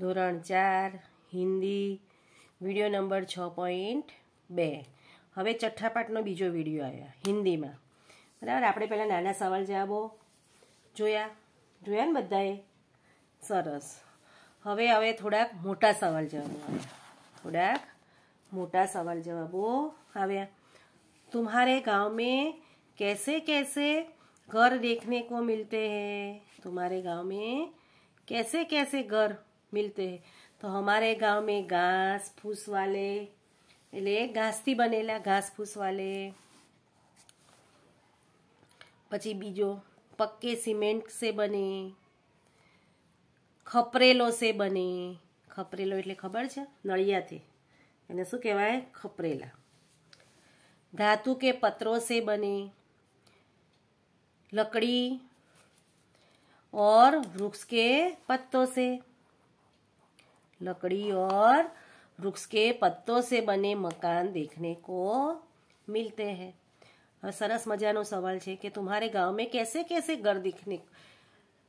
ધોરણ 4 Hindi video number 6.2 હવે છઠ્ઠા પાઠનો બીજો વિડિયો આયા હિન્દીમાં બરાબર આપણે પહેલા નાના સવાલ જવાબો જોયા જોયા ને બધાએ સરસ હવે હવે થોડાક મોટા સવાલ જવાબો થોડાક મોટા સવાલ જવાબો આવ્યા તમારા ગામમાં કેસે કેસે કર દેખને કો મિલતે હે તમારા ગામમાં કેસે કેસે ઘર मिलते तो हमारे गांव में घास फूस वाले એટલે घासથી બનેલા ઘાસફૂસવાલે પછી બીજો પक्के સિમેન્ટ સે બને ખપરેલો સે બને ખપરેલો એટલે ખબર છે નળિયાથી એને શું કહેવાય ખપરેલા ધાતુ કે પત્રો સે બને લકડી ઓર વૃક્ષ કે પત્તો સે लकड़ी और वृक्ष के पत्तों से बने मकान देखने को मिलते हैं मजा नो सवाल છે कि तुम्हारे गांव में कैसे कैसे घर दिखने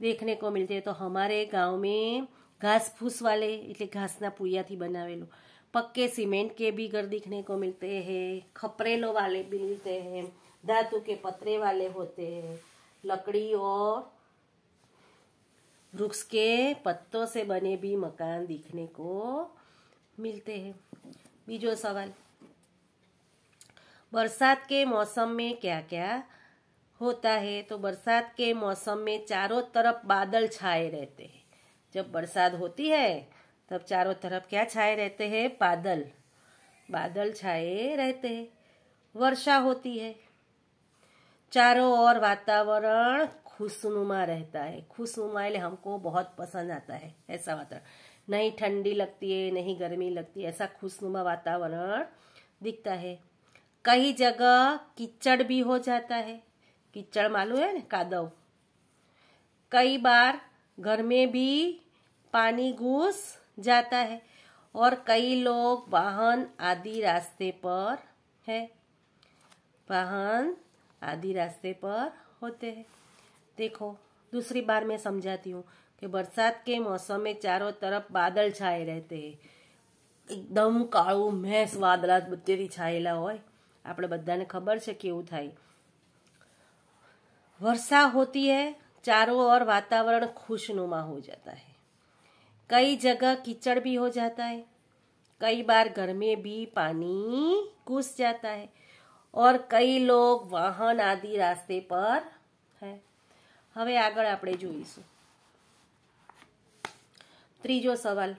देखने को मिलते हैं तो हमारे गांव में घास फूस वाले इतने એટલે ઘાસના थी बनावेलो पक्के सीमेंट के भी घर दिखने को मिलते हैं खपरेलो वाले भी मिलते हैं धातु के पतरे वाले होते हैं लकड़ी और वृक्ष के पत्तों से बने भी मकान दिखने को मिलते हैं बीजो सवाल बरसात के मौसम में क्या क्या होता है तो बरसात के मौसम में चारों तरफ बादल छाए रहते हैं जब बरसात होती है तब चारों तरफ क्या छाए रहते हैं बादल बादल छाए रहते हैं वर्षा होती है चारों ओर वातावरण खुशनुमा रहता है खुशनुमाइल हमको बहुत पसंद आता है ऐसा वातावरण नहीं ठंडी लगती है नहीं गर्मी लगती है ऐसा खुशनुमा वातावरण दिखता है कई जगह कीचड़ भी हो जाता है कीचड़ मालूम है ना कादव कई बार घर में भी पानी घुस जाता है और कई लोग वाहन आदि रास्ते पर है वाहन आदि रास्ते पर होते हैं देखो दूसरी बार मैं समझाती हूँ कि बरसात के मौसम में चारों तरफ बादल छाए रहते हैं काड़ू मैस वादला વાદળા બધેથી છાયેલા હોય આપણે બધાને ખબર છે કેવું થાય वर्षा होती है चारों ओर वातावरण खुशनुमा हो जाता है कई जगह कीचड़ भी हो जाता है कई बार घर में भी पानी घुस जाता है और कई लोग वाहन आदि रास्ते पर है हम आग आप જોઈશું तीजो सवाल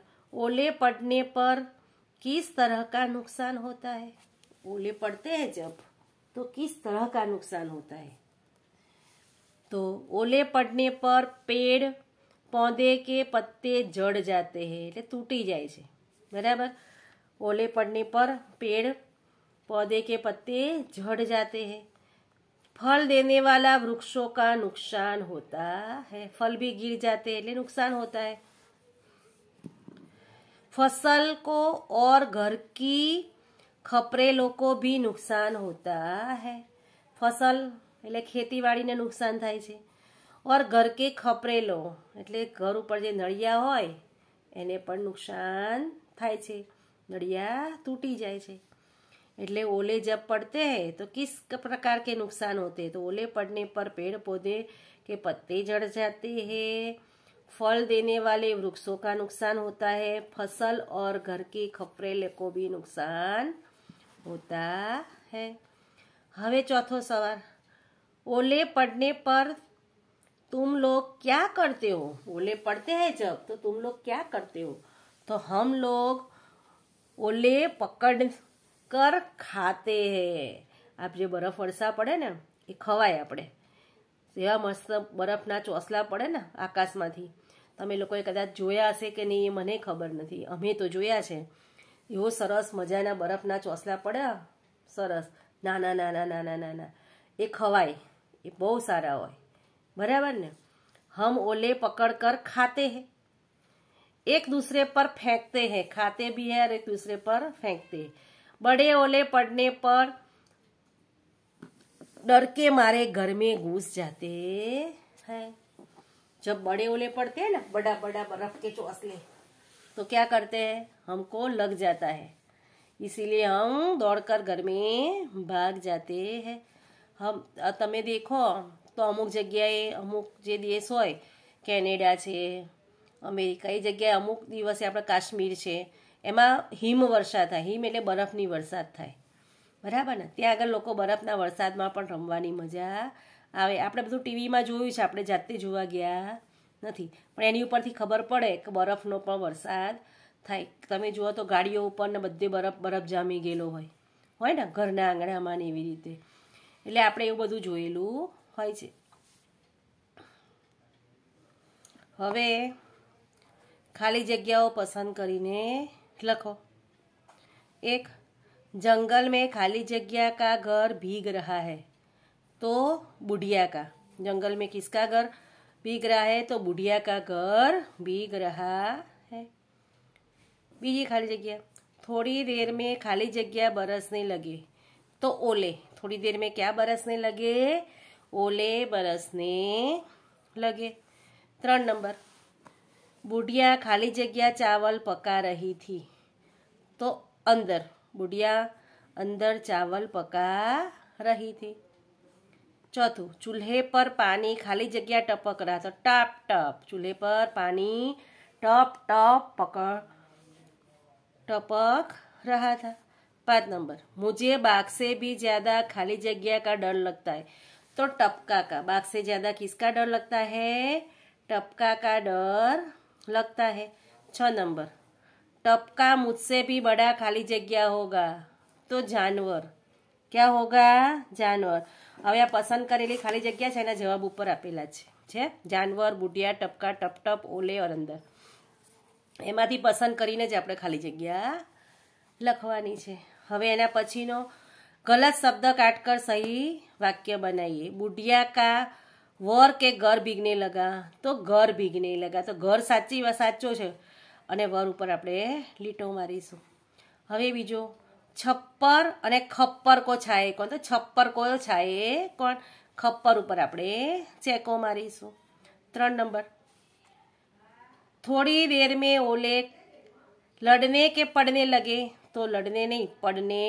ओले पड़ने पर किस तरह का नुकसान होता है ओले पड़ते हैं जब तो किस तरह का नुकसान होता है तो ओले पड़ने पर पेड़ पौधे के पत्ते जड़ जाते हैं टूटी जाए बराबर ओले पड़ने पर पेड़ पौधे के पत्ते जड़ जाते हैं फल देने वाला वृक्षों का नुकसान होता है फल भी गिर जाते એટલે નુકસાન હોતા है ફસલ को और घर की खपरेलों को भी नुकसान होता है फसल એટલે ખેતીવાડીને નુકસાન થાય છે ઓર ઘર કે ખપરેલો એટલે ઘર ઉપર જે નળિયા હોય એને પણ નુકસાન થાય છે નળિયા તૂટી જાય છે एट्ले ओले जब पड़ते हैं तो किस प्रकार के नुकसान होते हैं तो ओले पड़ने पर पेड़ पौधे के पत्ते जड़ जाते हैं फल देने वाले वृक्षों का नुकसान होता है फसल और घर के खपरेले को भी नुकसान होता है हमें चौथो सवाल ओले पड़ने पर तुम लोग क्या करते हो ओले पड़ते हैं जब तो तुम लोग क्या करते हो तो हम लोग ओले पकड़ કર ખાતે હે આપ જે બરફ વરસા પડે ને એ ખવાય આપણે એવા મસ્ત બરફના ચોસલા પડે ને આકાશમાંથી તમે લોકોએ કદાચ જોયા હશે કે નહીં એ મને ખબર નથી અમે તો જોયા છે એવો સરસ મજાના બરફના ચોસલા પડ્યા સરસ નાના નાના નાના નાના એ ખવાય એ બહુ સારા હોય બરાબર ને હમ ઓલે પકડ કર ખાતે હે એક दूसरे પર ફેંકતે હે ખાતે બી હે એક દૂસરે પર ફેંકતે હે बड़े ओले पड़ने पर डर के मारे घर में घुस जाते हैं जब बड़े ओले पड़ते हैं ना बड़ा बड़ा बर्फ के चौसले तो क्या करते हैं हमको लग जाता है इसीलिए हम दौड़कर घर में भाग जाते हैं हम तमें देखो तो अमुक जगह अमुक जो देश होनेडा है अमेरिका ये जगह अमुक दिवस દિવસે આપણે है એમાં હિમવર્ષા થાય હિમ એટલે બરફની વરસાદ થાય બરાબર ને ત્યાં આગળ લોકો બરફના વરસાદમાં પણ રમવાની મજા આવે આપણે બધું ટીવીમાં જોયું છે આપણે જાતે જોવા ગયા નથી પણ એની ઉપરથી ખબર પડે કે બરફનો પણ વરસાદ થાય તમે જુઓ તો ગાડીઓ ઉપર ને બધે બરફ બરફ જામી ગયેલો હોય હોય ને ઘરના આંગણામાં ને એવી રીતે એટલે આપણે એવું બધું જોયેલું હોય છે હવે ખાલી જગ્યાઓ પસંદ કરીને लखो एक जंगल में खाली जगह का घर भीग रहा है तो बुढ़िया का जंगल में किसका घर भीग रहा है तो बुढ़िया का घर भीग रहा है बीजी खाली जगह थोड़ी देर में खाली जगह बरसने लगे तो ओले थोड़ी देर में क्या बरसने लगे ओले बरसने लगे ત્રણ नंबर बुढ़िया खाली जगह चावल पका रही थी तो अंदर बुढ़िया अंदर चावल पका रही थी चौथू चूल्हे पर पानी खाली जगह टपक रहा था टप टप चूल्हे पर पानी टप टप पकड़ टपक रहा था पाँच नंबर मुझे बाघ से भी ज़्यादा खाली जगह का डर लगता है तो टपका का बाघ से ज़्यादा किसका डर लगता है टपका का डर लगता है છ નંબર ટપકા मुझसे भी बड़ा ખાલી જગ્યા હોગા તો જાનવર ક્યાં હોગા જાનવર હવે આ પસંદ કરેલી ખાલી જગ્યા છે એના જવાબ ઉપર આપેલા છે છે જાનવર બુઢિયા ટપકા ટપટપ ઓલે અંદર એમાંથી પસંદ કરીને જ આપણે ખાલી જગ્યા લખવાની છે હવે એના પછીનો ગલત શબ્દ કાટકર સહી વાક્ય બનાવીએ બુઢિયા કા વર કે ઘર ભીગને લગા તો ઘર ભીગને લગા તો ઘર સાચી વાત સાચો છે અને વર ઉપર આપણે લીટો મારીશું હવે બીજો છપ્પર અને ખપ્પર કો છાએ કોણ તો છપ્પર કો છાએ કોણ ખપ્પર ઉપર આપણે ચેકો મારીશું ત્રણ નંબર થોડી દેર મેં ઓલે લડને કે પડને લગે તો લડને નહીં પડને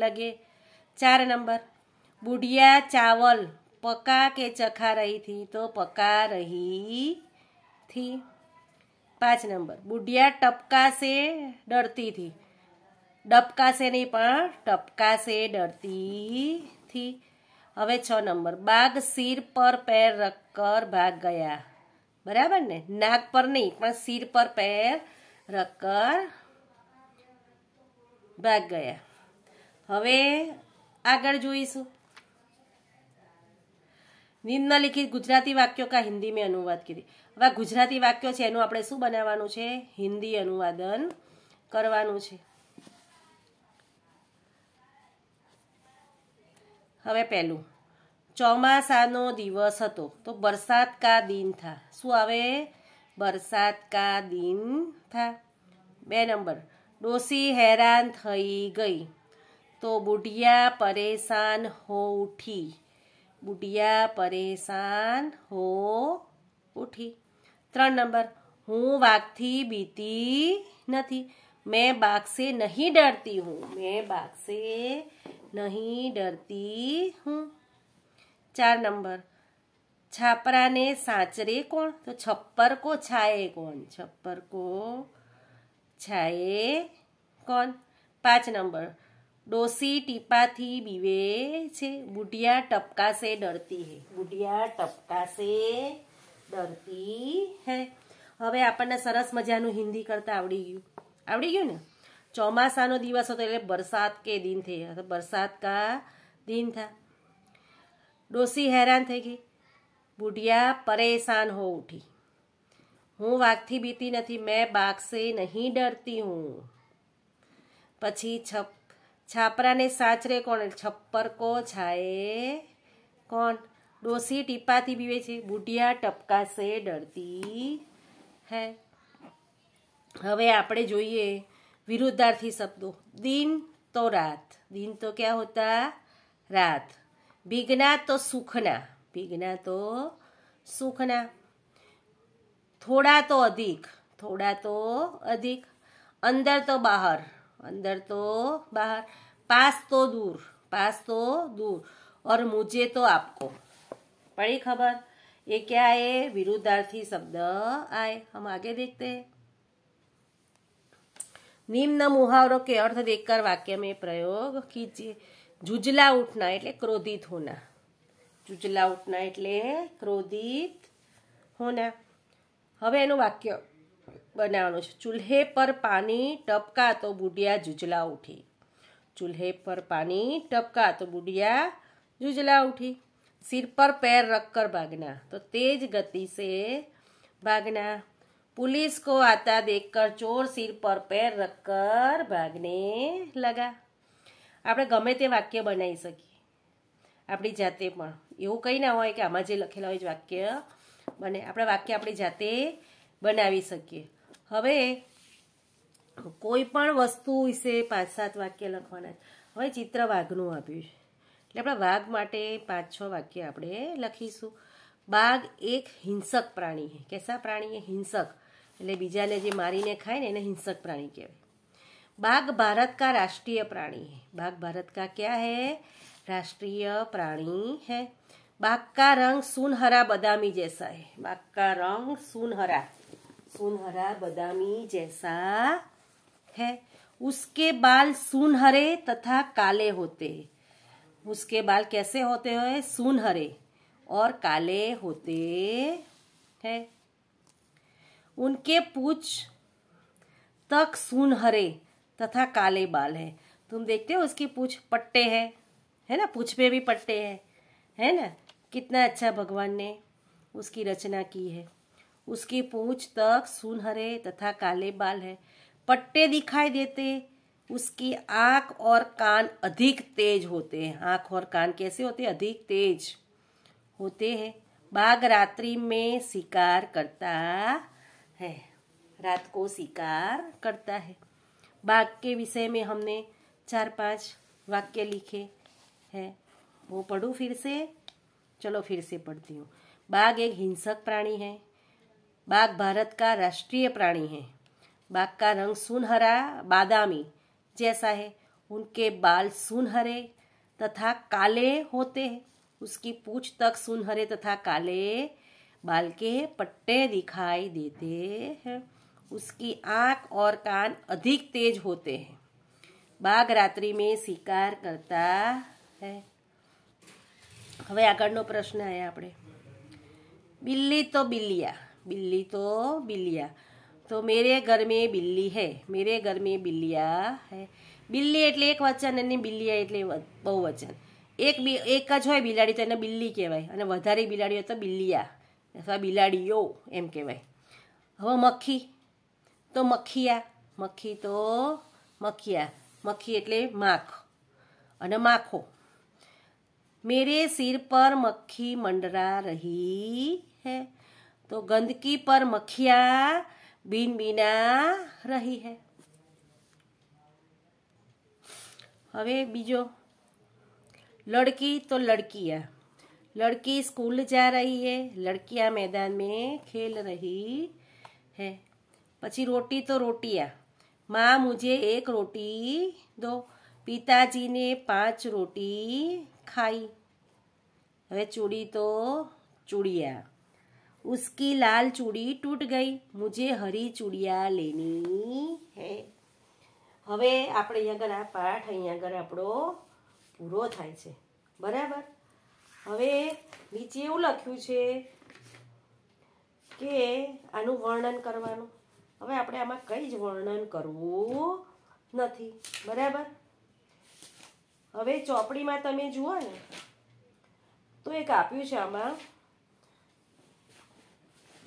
લગે ચાર નંબર બુઢિયા ચાવલ पका के चखा रही थी तो पका रही थी पांच नंबर बुढ़िया टपका से डरती थी डपका से नहीं पर टपका से डरती थी हम छ नंबर बाघ सिर पर पैर रखकर भाग गया बराबर ने नाक पर नहीं पर सिर पर पैर रखकर भाग गया हम आग जुशू નિમ્નલિખિત ગુજરાતી વાક્યો કા હિન્દી મેં અનુવાદ કરી હવે ગુજરાતી વાક્યો છે એનું આપણે શું બનાવવાનું છે હિન્દી અનુવાદન કરવાનું છે હવે પહેલું ચોમાસાનો દિવસ હતો તો બરસાત કા દિન થા શું આવે બરસાત કા દિન થા બે નંબર ડોસી હેરાન થઈ ગઈ તો બુઢિયા પરેશાન હો ઉઠી बुढ़िया परेशान हो उठी ઉઠી नंबर हूँ હું थी बीती नहीं मैं बाघ से नहीं डरती हूँ मैं बाघ से नहीं डरती हूँ चार नंबर छापरा ने साचरे कौन तो छप्पर को छाए कौन छप्पर को छाए कौन पांच नंबर દોસી ટીપાથી બીવે છે બુડિયા ટપકા સે ડરતી હે બુડિયા ટપકા સે ડરતી હે હવે આપણને સરસ મજાનું હિન્દી કરતા આવડી ગયું આવડી ગયું ને ચોમાસાનો દિવસ હતો એટલે વરસાદ કે દિન થા એટલે વરસાદ કા દિન થા દોસી હેરાન થઈ ગઈ બુડિયા પરેશાન હો ઉઠી હું વાગથી બીતી નથી મેં બાગ સે નહીં ડરતી હું પછી છ છાપરાને સાચરે કોણ છપ્પર કો છાએ કોણ ડોસી ટીપાથી પીવે છે બુઢિયા ટપકાશે ડરતી હે હવે આપણે જોઈએ વિરુદ્ધાર્થી શબ્દો દિન તો રાત દિન તો ક્યાં હોતા રાત ભીગના તો સુખના ભીગના તો સુખના થોડા તો અધિક થોડા તો અધિક અંદર તો બહાર अंदर तो बाहर पास तो दूर पास तो दूर और मुझे तो आपको पड़ी खबर ये क्या है विरुद्धार्थी शब्द आए हम आगे देखते हैं निम्न मुहावरों के अर्थ देखकर वाक्य में प्रयोग कीजिए झुझला उठना एट क्रोधित होना झुझला उठना एट क्रोधित होना हम एनु वाक्य બનાવાનું છે ચુલહે પર પાણી ટપકા તો બુડિયા જુજલા ઉઠી ચુલહે પર પાણી ટપકા તો બુડિયા જુજલા ઉઠી सिर પર पैर રખકર ભાગના તો તેજ ગતિ સે ભાગના પોલીસ કો આતા દેખકર ચોર सिर પર पैर રખકર ભાગને લગા આપણે ગમે તે વાક્ય બનાવી સકી આપડી જાતે પણ એવું કઈ ન હોય કે આમાં જે લખેલા હોય જ વાક્ય મને આપણે વાક્ય આપડી જાતે બનાવી સકીએ હવે કોઈ પણ વસ્તુ વિશે પાંચ સાત વાક્ય લખવાના છે હવે ચિત્ર વાઘ નું આપ્યું છે એટલે આપણે વાઘ માટે પાંચ છ વાક્ય આપણે લખીશું बाघ એક હિંસક પ્રાણી છે કેસા પ્રાણીય હિંસક એટલે બીજાને જે મારીને ખાય ને એને હિંસક પ્રાણી કહેવાય बाघ ભારત કા રાષ્ટ્રીય પ્રાણી છે बाघ ભારત કા શું છે રાષ્ટ્રીય પ્રાણી છે बाघ કા રંગ સુનહરા બદામી જેસા છે बाघ કા રંગ સુનહરા सुनहरा बदामी जैसा है उसके बाल सुनहरे तथा काले होते उसके बाल कैसे होते हैं सुनहरे और काले होते हैं उनके पूछ तक सुनहरे तथा काले बाल हैं तुम देखते हो उसकी पूछ पट्टे हैं है ना पूछ पे भी पट्टे हैं है ना कितना अच्छा भगवान ने उसकी रचना की है उसकी पूछ तक सुनहरे तथा काले बाल है पट्टे दिखाई देते उसकी आंख और कान अधिक तेज होते हैं आंख और कान कैसे होते हैं अधिक तेज होते हैं बाघ रात्रि में शिकार करता है रात को शिकार करता है बाघ के विषय में हमने चार पांच वाक्य लिखे हैं वो पढ़ू फिर से चलो फिर से पढ़ती हूँ बाघ एक हिंसक प्राणी है बाघ भारत का राष्ट्रीय प्राणी है बाघ का रंग सुनहरा बादामी जैसा है उनके बाल सुनहरे तथा काले होते हैं उसकी पूछ तक सुनहरे तथा काले बाल के पट्टे दिखाई देते हैं उसकी आंख और कान अधिक तेज होते हैं बाघ रात्रि में शिकार करता है હવે आगे प्रश्न है आप बिल्ली तो बिल्लिया बिल्ली तो बिल्लिया તો મેરે ઘર મેં બિલ્લી હૈ મેરે ઘર મેં બિલ્લિયા હૈ બિલ્લી એટલે એક વચન અને બિલ્લિયા એટલે બહુ વચન એક બી એક જ હોય બિલાડી તો એને બિલ્લી કહેવાય અને વધારે બિલાડી હોય તો બિલ્લીયા અથવા બિલાડીઓ એમ કહેવાય હવે મખી તો મખિયા મખી તો મખિયા મખી એટલે માખ અને માખો મેરે સિર પર મખી મંડરા રહી હે तो गंदगी पर मक्खिया बीन बीना रही है हवे बीजो लड़की तो लड़की है लड़की स्कूल जा रही है लड़कियां मैदान में खेल रही है पची रोटी तो रोटी है माँ मुझे एक रोटी दो पिताजी ने पांच रोटी खाई हमें चूड़ी तो चूड़िया उसकी लाल चूड़ी તૂટ ગઈ મુજે હરી ચૂડિયા લેની હે હવે આપણે અહીંયા આગળ આ પાઠ અહીંયા આગળ આપણો પૂરો થાય છે બરાબર હવે નીચે એવું લખ્યું છે કે આનું વર્ણન કરવાનું હવે આપણે આમાં કંઈ જ વર્ણન કરવું નથી બરાબર હવે ચોપડીમાં તમે જુઓ ને તો એક આપ્યું છે આમાં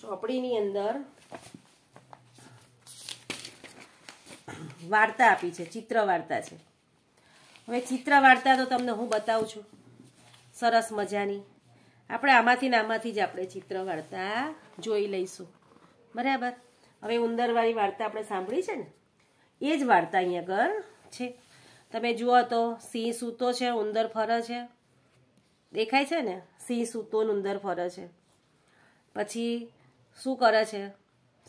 ચોપડીની અંદર વાર્તા આપી છે ચિત્ર વાર્તા છે હવે ચિત્ર વાર્તા તો તમને હું બતાવું છું સરસ મજાની આપણે આમાંથી ને આમાંથી જ આપણે ચિત્ર વાર્તા જોઈ લઈશું બરાબર હવે ઉંદરવાળી વાર્તા આપણે સાંભળી છે ને એ જ વાર્તા અહીંયા આગળ છે તમે જુઓ તો સિંહ સૂતો છે ઉંદર ફરે છે દેખાય છે ને સિંહ સૂતો ઉંદર ફરે છે પછી શું કરે છે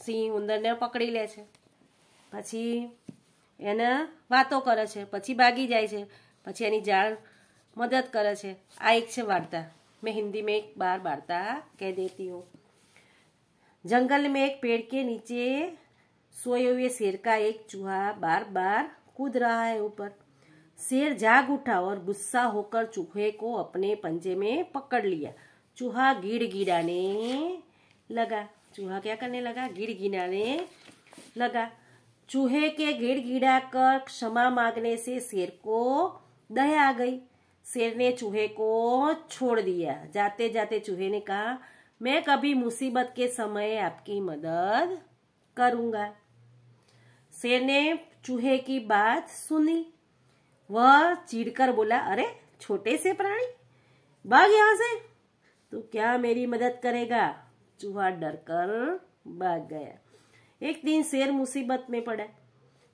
સિંહ ઉંદરને પકડી લે છે પછી એને વાતો કરે છે પછી ભાગી જાય છે પછી એની જાળ મદદ કરે છે આ એક છે વાર્તા મે હિન્દી મે એક બાર બારતા કે દેતી હો જંગલ મે એક પેડ કે નીચે સોયે ہوئے शेर કા એક Chuha बार बार કૂદ رہا હે ઉપર शेर जाग ઉઠા ઓર ગુસ્સા હોકર Chuhe કો અપને પંજે મે પકડ લિયા Chuha गीड़ गीड़ा ने लगा चूहा क्या करने लगा गिड़ गिड़गिड़ाने लगा चूहे के गिड़ गिड़ा कर क्षमा मांगने से शेर को दया आ गई शेर ने चूहे को छोड़ दिया जाते जाते चूहे ने कहा मैं कभी मुसीबत के समय आपकी मदद करूंगा शेर ने चूहे की बात सुनी वह चिढ़कर बोला अरे छोटे से प्राणी भाग यहां से तू क्या मेरी मदद करेगा चूहा डर कर भाग गया एक दिन शेर मुसीबत में पड़ा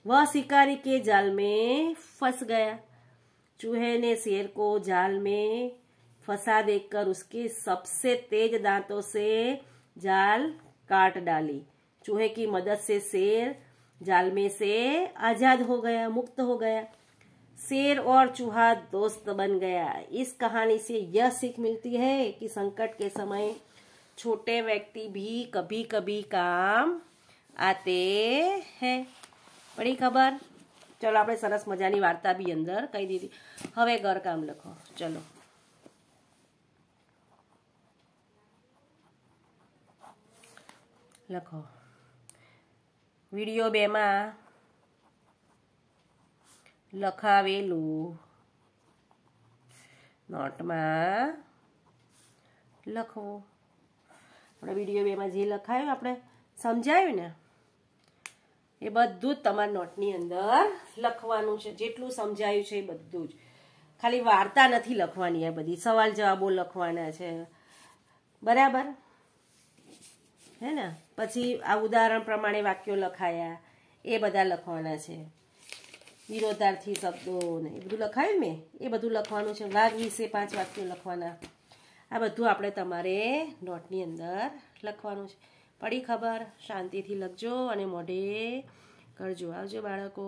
वह शिकारी के जाल में फंस गया चूहे ने शेर को जाल में फंसा देकर उसके सबसे तेज दांतों से जाल काट डाली चूहे की मदद से शेर जाल में से आजाद हो गया मुक्त हो गया शेर और चूहा दोस्त बन गया इस कहानी से यह सीख मिलती है कि संकट के समय छोटे व्यक्ति भी कभी कभी काम आते हैं बड़ी खबर चलो आप सरस मजानी वार्ता भी अंदर कही दीदी हम घर काम लखो चलो लखो वीडियो बेमा लखावेलू नोट में लखव આપણે વિડીયો બેમાં જે લખાયું આપણે સમજાયું ને એ બધું જ તમારા નોટની અંદર લખવાનું છે જેટલું સમજાયું છે એ બધું જ ખાલી વાર્તા નથી લખવાની આ બધી સવાલ જવાબો લખવાના છે બરાબર હે ને પછી આ ઉદાહરણ પ્રમાણે વાક્યો લખાયા એ બધા લખવાના છે વિરોધાર્થી શબ્દો ને એ બધું લખાયું મેં એ બધું લખવાનું છે વાઘ વિશે પાંચ વાક્યો લખવાના આ બધું આપણે તમારે નોટની અંદર લખવાનું છે પડી ખબર શાંતિથી લખજો અને મોઢે કરજો આવજો બાળકો